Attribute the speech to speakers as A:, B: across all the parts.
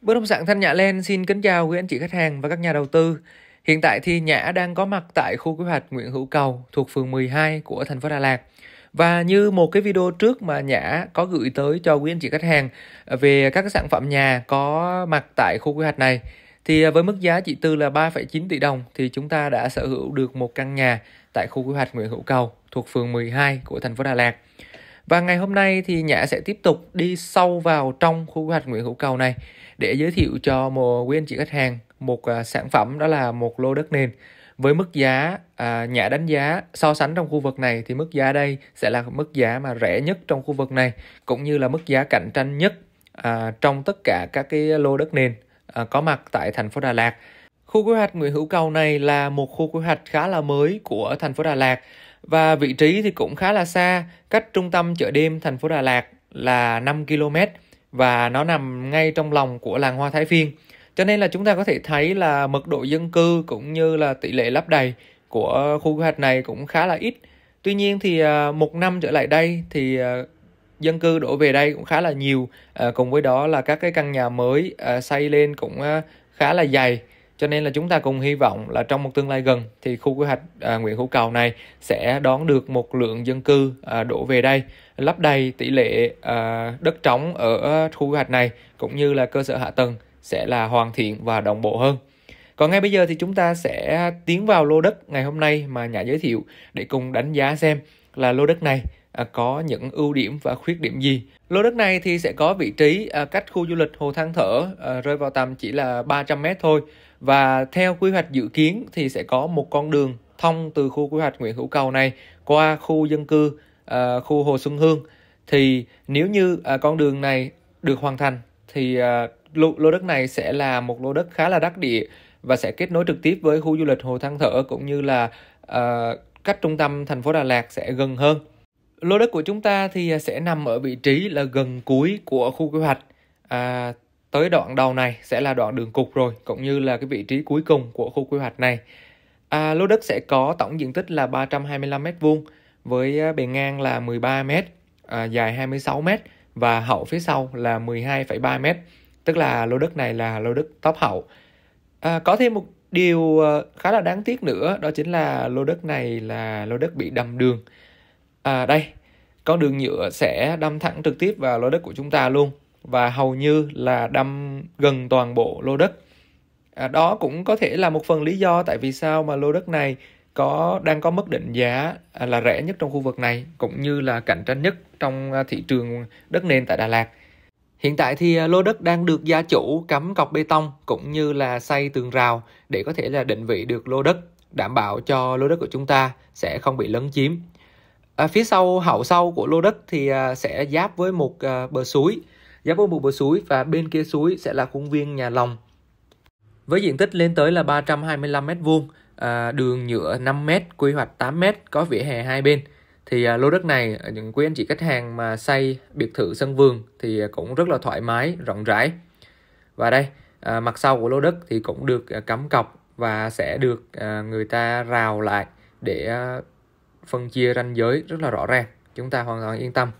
A: Bất động sản Thanh Nhã len xin kính chào quý anh chị khách hàng và các nhà đầu tư. Hiện tại thì Nhã đang có mặt tại khu quy hoạch Nguyễn Hữu Cầu thuộc phường 12 của thành phố Đà Lạt. Và như một cái video trước mà Nhã có gửi tới cho quý anh chị khách hàng về các sản phẩm nhà có mặt tại khu quy hoạch này thì với mức giá chỉ tư là 3,9 tỷ đồng thì chúng ta đã sở hữu được một căn nhà tại khu quy hoạch Nguyễn Hữu Cầu thuộc phường 12 của thành phố Đà Lạt. Và ngày hôm nay thì Nhã sẽ tiếp tục đi sâu vào trong khu quy hoạch Nguyễn Hữu Cầu này để giới thiệu cho một quý anh chị khách hàng một à, sản phẩm đó là một lô đất nền với mức giá à, nhã đánh giá so sánh trong khu vực này thì mức giá đây sẽ là mức giá mà rẻ nhất trong khu vực này cũng như là mức giá cạnh tranh nhất à, trong tất cả các cái lô đất nền à, có mặt tại thành phố Đà Lạt. Khu quy hoạch Nguyễn Hữu Cầu này là một khu quy hoạch khá là mới của thành phố Đà Lạt và vị trí thì cũng khá là xa, cách trung tâm chợ đêm thành phố Đà Lạt là 5 km và nó nằm ngay trong lòng của làng hoa Thái Phiên. Cho nên là chúng ta có thể thấy là mật độ dân cư cũng như là tỷ lệ lấp đầy của khu quy hoạch này cũng khá là ít. Tuy nhiên thì à, một năm trở lại đây thì à, dân cư đổ về đây cũng khá là nhiều, à, cùng với đó là các cái căn nhà mới xây lên cũng khá là dày cho nên là chúng ta cùng hy vọng là trong một tương lai gần thì khu quy hoạch à, Nguyễn Hữu Cầu này sẽ đón được một lượng dân cư à, đổ về đây lấp đầy tỷ lệ à, đất trống ở khu quy hoạch này cũng như là cơ sở hạ tầng sẽ là hoàn thiện và đồng bộ hơn. Còn ngay bây giờ thì chúng ta sẽ tiến vào lô đất ngày hôm nay mà nhà giới thiệu để cùng đánh giá xem là lô đất này à, có những ưu điểm và khuyết điểm gì. Lô đất này thì sẽ có vị trí à, cách khu du lịch Hồ Thăng Thở à, rơi vào tầm chỉ là 300m thôi và theo quy hoạch dự kiến thì sẽ có một con đường thông từ khu quy hoạch Nguyễn Hữu Cầu này qua khu dân cư uh, khu Hồ Xuân Hương thì nếu như uh, con đường này được hoàn thành thì uh, lô, lô đất này sẽ là một lô đất khá là đắc địa và sẽ kết nối trực tiếp với khu du lịch Hồ Thăng Thở cũng như là uh, cách trung tâm thành phố Đà Lạt sẽ gần hơn. Lô đất của chúng ta thì sẽ nằm ở vị trí là gần cuối của khu quy hoạch. À, tới đoạn đầu này sẽ là đoạn đường cục rồi cũng như là cái vị trí cuối cùng của khu quy hoạch này à, lô đất sẽ có tổng diện tích là 325 m vuông với à, bề ngang là 13 m à, dài 26 m và hậu phía sau là 12,3 m tức là lô đất này là lô đất top hậu à, có thêm một điều à, khá là đáng tiếc nữa đó chính là lô đất này là lô đất bị đầm đường à, đây con đường nhựa sẽ đâm thẳng trực tiếp vào lô đất của chúng ta luôn và hầu như là đâm gần toàn bộ lô đất. À, đó cũng có thể là một phần lý do tại vì sao mà lô đất này có đang có mức định giá à, là rẻ nhất trong khu vực này cũng như là cạnh tranh nhất trong à, thị trường đất nền tại Đà Lạt. Hiện tại thì à, lô đất đang được gia chủ cắm cọc bê tông cũng như là xây tường rào để có thể là định vị được lô đất, đảm bảo cho lô đất của chúng ta sẽ không bị lấn chiếm. À, phía sau hậu sau của lô đất thì sẽ giáp với một bờ suối giáp với mục bờ suối và bên kia suối sẽ là khuôn viên nhà lòng. Với diện tích lên tới là 325 m2, à, đường nhựa 5 m, quy hoạch 8 m, có vỉa hè hai bên. Thì à, lô đất này à, những quý anh chị khách hàng mà xây biệt thự sân vườn thì à, cũng rất là thoải mái, rộng rãi. Và đây, à, mặt sau của lô đất thì cũng được à, cắm cọc và sẽ được à, người ta rào lại để à, phân chia ranh giới rất là rõ ràng. Chúng ta hoàn toàn yên tâm.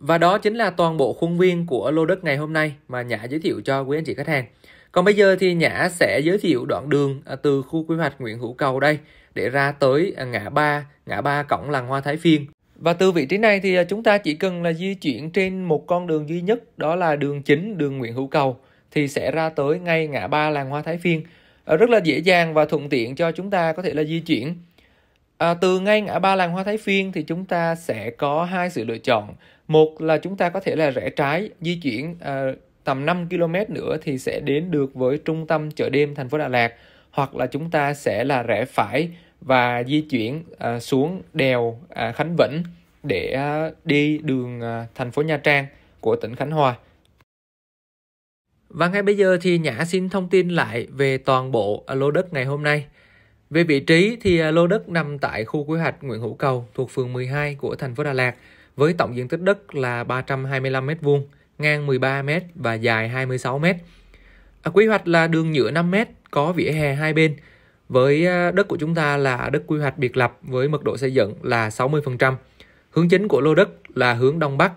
A: Và đó chính là toàn bộ khuôn viên của lô đất ngày hôm nay mà Nhã giới thiệu cho quý anh chị khách hàng. Còn bây giờ thì Nhã sẽ giới thiệu đoạn đường à, từ khu quy hoạch Nguyễn Hữu Cầu đây để ra tới à, ngã ba, ngã ba cổng làng hoa Thái Phiên. Và từ vị trí này thì à, chúng ta chỉ cần là di chuyển trên một con đường duy nhất đó là đường chính đường Nguyễn Hữu Cầu thì sẽ ra tới ngay ngã ba làng hoa Thái Phiên. Rất là dễ dàng và thuận tiện cho chúng ta có thể là di chuyển. À, từ ngay ngã ba làng hoa Thái Phiên thì chúng ta sẽ có hai sự lựa chọn một là chúng ta có thể là rẽ trái di chuyển à, tầm 5 km nữa thì sẽ đến được với trung tâm chợ đêm thành phố Đà Lạt hoặc là chúng ta sẽ là rẽ phải và di chuyển à, xuống đèo à, Khánh Vĩnh để à, đi đường à, thành phố Nha Trang của tỉnh Khánh Hòa. Và ngay bây giờ thì Nhã xin thông tin lại về toàn bộ à, lô đất ngày hôm nay. Về vị trí thì à, lô đất nằm tại khu quy hoạch Nguyễn Hữu Cầu thuộc phường 12 của thành phố Đà Lạt với tổng diện tích đất là 325 m2, ngang 13 m và dài 26 m. À, quy hoạch là đường nhựa 5 m có vỉa hè hai bên. Với à, đất của chúng ta là đất quy hoạch biệt lập với mật độ xây dựng là 60%. Hướng chính của lô đất là hướng đông bắc.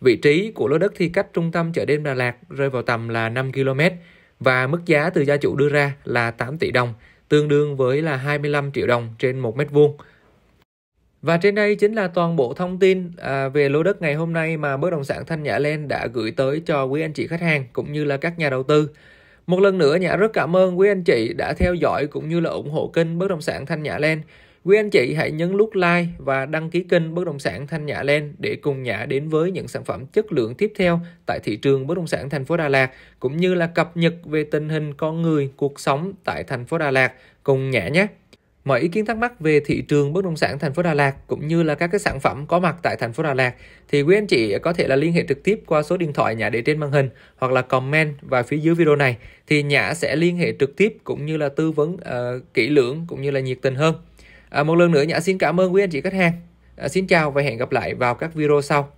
A: Vị trí của lô đất thì cách trung tâm chợ đêm Đà Lạt rơi vào tầm là 5 km và mức giá từ gia chủ đưa ra là 8 tỷ đồng, tương đương với là 25 triệu đồng trên 1 mét vuông. Và trên đây chính là toàn bộ thông tin à, về lô đất ngày hôm nay mà bất động sản Thanh Nhã Lên đã gửi tới cho quý anh chị khách hàng cũng như là các nhà đầu tư. Một lần nữa Nhã rất cảm ơn quý anh chị đã theo dõi cũng như là ủng hộ kênh bất động sản Thanh Nhã Lên. Quý anh chị hãy nhấn nút like và đăng ký kênh bất động sản Thanh Nhã Lên để cùng Nhã đến với những sản phẩm chất lượng tiếp theo tại thị trường bất động sản thành phố Đà Lạt cũng như là cập nhật về tình hình con người, cuộc sống tại thành phố Đà Lạt cùng Nhã nhé mọi ý kiến thắc mắc về thị trường bất động sản thành phố Đà Lạt cũng như là các cái sản phẩm có mặt tại thành phố Đà Lạt thì quý anh chị có thể là liên hệ trực tiếp qua số điện thoại nhà để trên màn hình hoặc là comment và phía dưới video này thì Nhã sẽ liên hệ trực tiếp cũng như là tư vấn uh, kỹ lưỡng cũng như là nhiệt tình hơn. À, một lần nữa Nhã xin cảm ơn quý anh chị khách hàng. À, xin chào và hẹn gặp lại vào các video sau.